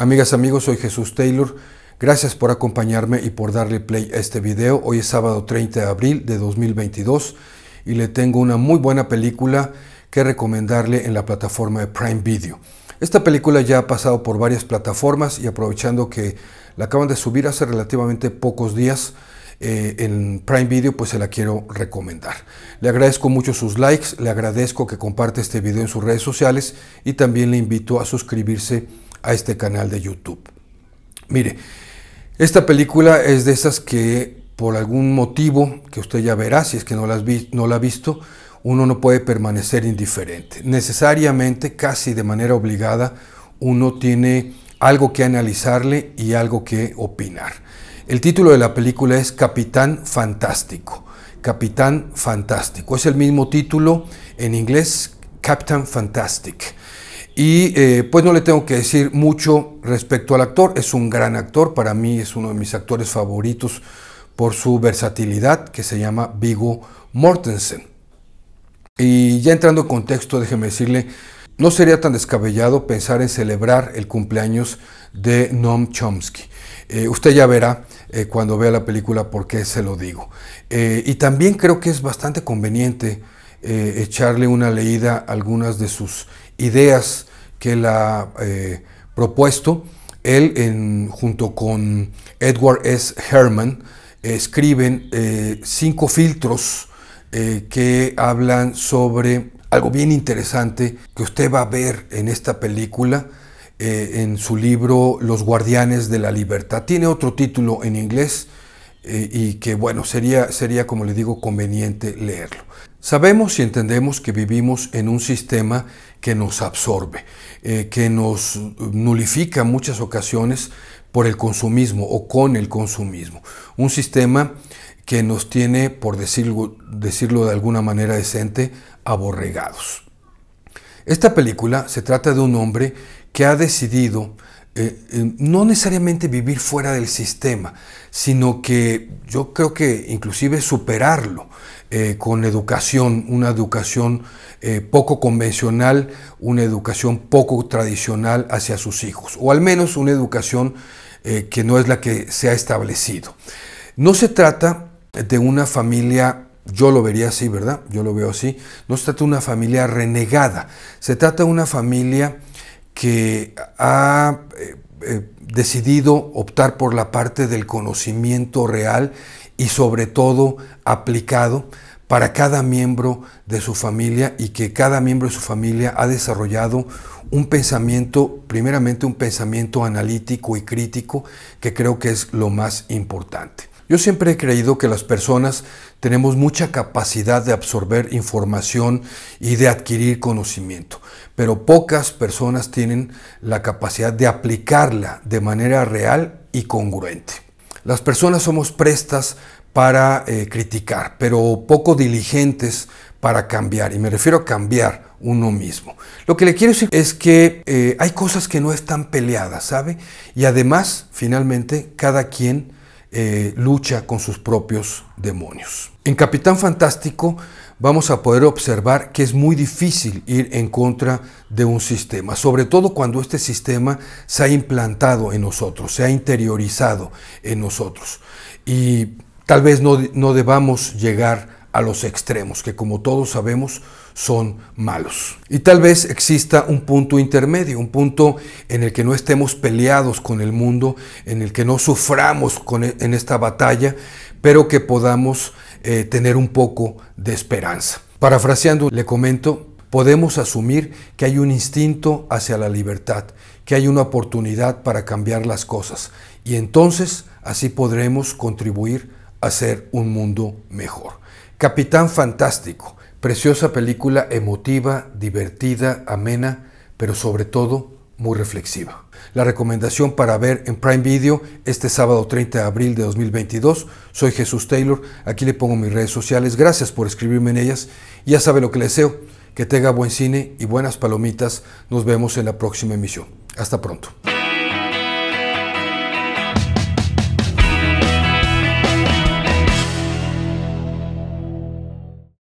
Amigas, amigos, soy Jesús Taylor. Gracias por acompañarme y por darle play a este video. Hoy es sábado 30 de abril de 2022 y le tengo una muy buena película que recomendarle en la plataforma de Prime Video. Esta película ya ha pasado por varias plataformas y aprovechando que la acaban de subir hace relativamente pocos días, eh, en Prime Video, pues se la quiero recomendar. Le agradezco mucho sus likes, le agradezco que comparte este video en sus redes sociales y también le invito a suscribirse a este canal de YouTube. Mire, esta película es de esas que por algún motivo que usted ya verá, si es que no, las no la ha visto, uno no puede permanecer indiferente. Necesariamente, casi de manera obligada, uno tiene algo que analizarle y algo que opinar. El título de la película es Capitán Fantástico. Capitán Fantástico. Es el mismo título en inglés, Captain Fantastic. Y eh, pues no le tengo que decir mucho respecto al actor, es un gran actor, para mí es uno de mis actores favoritos por su versatilidad, que se llama Vigo Mortensen. Y ya entrando en contexto, déjeme decirle, no sería tan descabellado pensar en celebrar el cumpleaños de Noam Chomsky. Eh, usted ya verá eh, cuando vea la película por qué se lo digo. y también creo que es bastante conveniente echarle una leída a algunas de sus ideas que la ha eh, propuesto. Él, en, junto con Edward S. Herman, escriben eh, cinco filtros eh, que hablan sobre algo bien interesante que usted va a ver en esta película, en su libro Los Guardianes de la Libertad. Tiene otro título en inglés, eh, y que bueno, sería, sería como le digo conveniente leerlo. Sabemos y entendemos que vivimos en un sistema que nos absorbe, eh, que nos nulifica muchas ocasiones por el consumismo o con el consumismo. Un sistema que nos tiene, por decirlo, decirlo de alguna manera decente, aborregados. Esta película se trata de un hombre que ha decidido eh, eh, no necesariamente vivir fuera del sistema, sino que yo creo que inclusive superarlo eh, con educación, una educación poco convencional, una educación poco tradicional hacia sus hijos, o al menos una educación que no es la que se ha establecido. No se trata de una familia yo lo vería así, ¿verdad? Yo lo veo así. No se trata de una familia renegada, se trata de una familia que ha eh, eh, decidido optar por la parte del conocimiento real y sobre todo aplicado para cada miembro de su familia y que cada miembro de su familia ha desarrollado un pensamiento, primeramente un pensamiento analítico y crítico, que creo que es lo más importante. Yo siempre he creído que las personas tenemos mucha capacidad de absorber información y de adquirir conocimiento, pero pocas personas tienen la capacidad de aplicarla de manera real y congruente. Las personas somos prestas para eh, criticar, pero poco diligentes para cambiar, y me refiero a cambiar uno mismo. Lo que le quiero decir es que eh, hay cosas que no están peleadas, ¿sabe? Y además, finalmente, cada quien eh, lucha con sus propios demonios. En Capitán Fantástico vamos a poder observar que es muy difícil ir en contra de un sistema, sobre todo cuando este sistema se ha implantado en nosotros, se ha interiorizado en nosotros. Y tal vez no, no debamos llegar a los extremos, que como todos sabemos son malos. Y tal vez exista un punto intermedio, un punto en el que no estemos peleados con el mundo, en el que no suframos e, en esta batalla, pero que podamos eh, tener un poco de esperanza. Parafraseando, le comento, podemos asumir que hay un instinto hacia la libertad, que hay una oportunidad para cambiar las cosas, y entonces así podremos contribuir a ser un mundo mejor. Capitán Fantástico, preciosa película emotiva, divertida, amena, pero sobre todo muy reflexiva. La recomendación para ver en Prime Video este sábado 30 de abril de 2022. Soy Jesús Taylor, aquí le pongo mis redes sociales, gracias por escribirme en ellas. Ya sabe lo que le deseo, que tenga buen cine y buenas palomitas. Nos vemos en la próxima emisión. Hasta pronto.